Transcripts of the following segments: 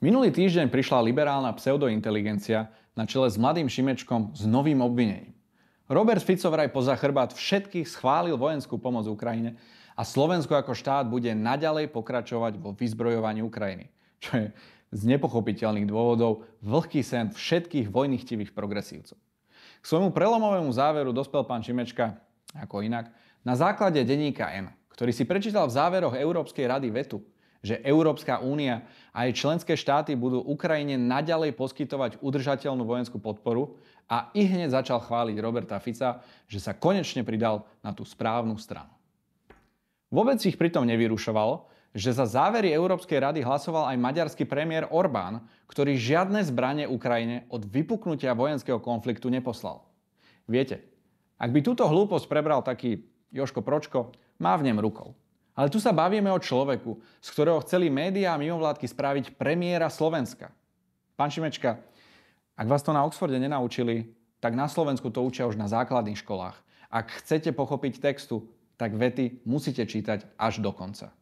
Minulý týždeň prišla liberálna pseudointeligencia na čele s mladým Šimečkom s novým obvinením. Robert Fico vraj poza chrbát všetkých schválil vojenskú pomoc Ukrajine a Slovensko ako štát bude naďalej pokračovať vo vyzbrojovaní Ukrajiny, čo je z nepochopiteľných dôvodov vlhký sen všetkých vojnichtivých progresívcov. K svojmu prelomovému záveru dospel pán Šimečka, ako inak, na základe denníka N, ktorý si prečítal v záveroch Európskej rady vetu, že Európska únia a jej členské štáty budú Ukrajine naďalej poskytovať udržateľnú vojenskú podporu a i hneď začal chváliť Roberta Fica, že sa konečne pridal na tú správnu stranu. Vôbec ich pritom nevyrušovalo, že za závery Európskej rady hlasoval aj maďarský premiér Orbán, ktorý žiadne zbranie Ukrajine od vypuknutia vojenského konfliktu neposlal. Viete, ak by túto hlúposť prebral taký Joško Pročko, má v nem rukou. Ale tu sa bavíme o človeku, z ktorého chceli médiá a mimovládky spraviť premiéra Slovenska. Pán Šimečka, ak vás to na Oxforde nenaučili, tak na Slovensku to učia už na základných školách. Ak chcete pochopiť textu, tak vety musíte čítať až do konca.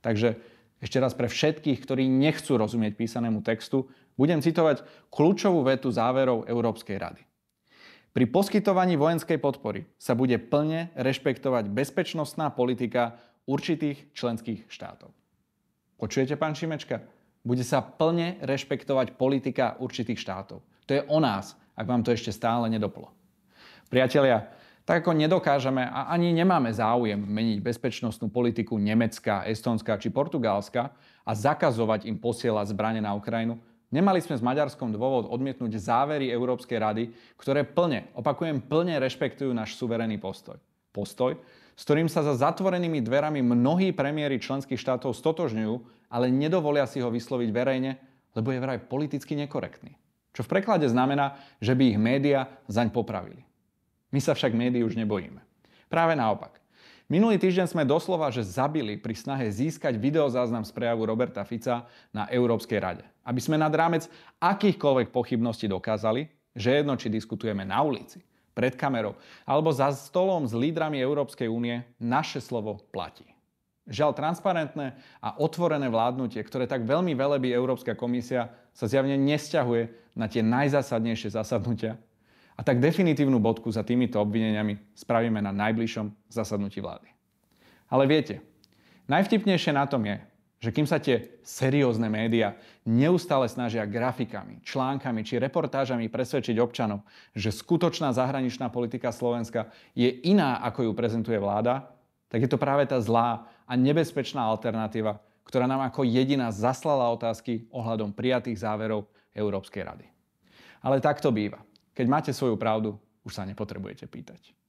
Takže ešte raz pre všetkých, ktorí nechcú rozumieť písanému textu, budem citovať kľúčovú vetu záverov Európskej rady. Pri poskytovaní vojenskej podpory sa bude plne rešpektovať bezpečnostná politika určitých členských štátov. Počujete, pán Šimečka? Bude sa plne rešpektovať politika určitých štátov. To je o nás, ak vám to ešte stále nedoplo. Priatelia, tak ako nedokážeme a ani nemáme záujem meniť bezpečnostnú politiku Nemecka, Estonska či Portugalska a zakazovať im posielať zbranie na Ukrajinu, nemali sme s Maďarskom dôvod odmietnúť závery Európskej rady, ktoré plne, opakujem, plne rešpektujú náš suverénny postoj. Postoj, s ktorým sa za zatvorenými dverami mnohí premiéry členských štátov stotožňujú, ale nedovolia si ho vysloviť verejne, lebo je vraj politicky nekorektný. Čo v preklade znamená, že by ich médiá zaň popravili. My sa však médií už nebojíme. Práve naopak. Minulý týždeň sme doslova, že zabili pri snahe získať videozáznam z prejavu Roberta Fica na Európskej rade. Aby sme nad rámec akýchkoľvek pochybností dokázali, že jedno či diskutujeme na ulici, pred kamerou alebo za stolom s lídrami Európskej únie naše slovo platí. Žiaľ, transparentné a otvorené vládnutie, ktoré tak veľmi velebí Európska komisia, sa zjavne nesťahuje na tie najzásadnejšie zasadnutia. A tak definitívnu bodku za týmito obvineniami spravíme na najbližšom zasadnutí vlády. Ale viete, najvtipnejšie na tom je, že kým sa tie seriózne médiá neustále snažia grafikami, článkami či reportážami presvedčiť občanov, že skutočná zahraničná politika Slovenska je iná, ako ju prezentuje vláda, tak je to práve tá zlá a nebezpečná alternatíva, ktorá nám ako jediná zaslala otázky ohľadom prijatých záverov Európskej rady. Ale tak to býva. Keď máte svoju pravdu, už sa nepotrebujete pýtať.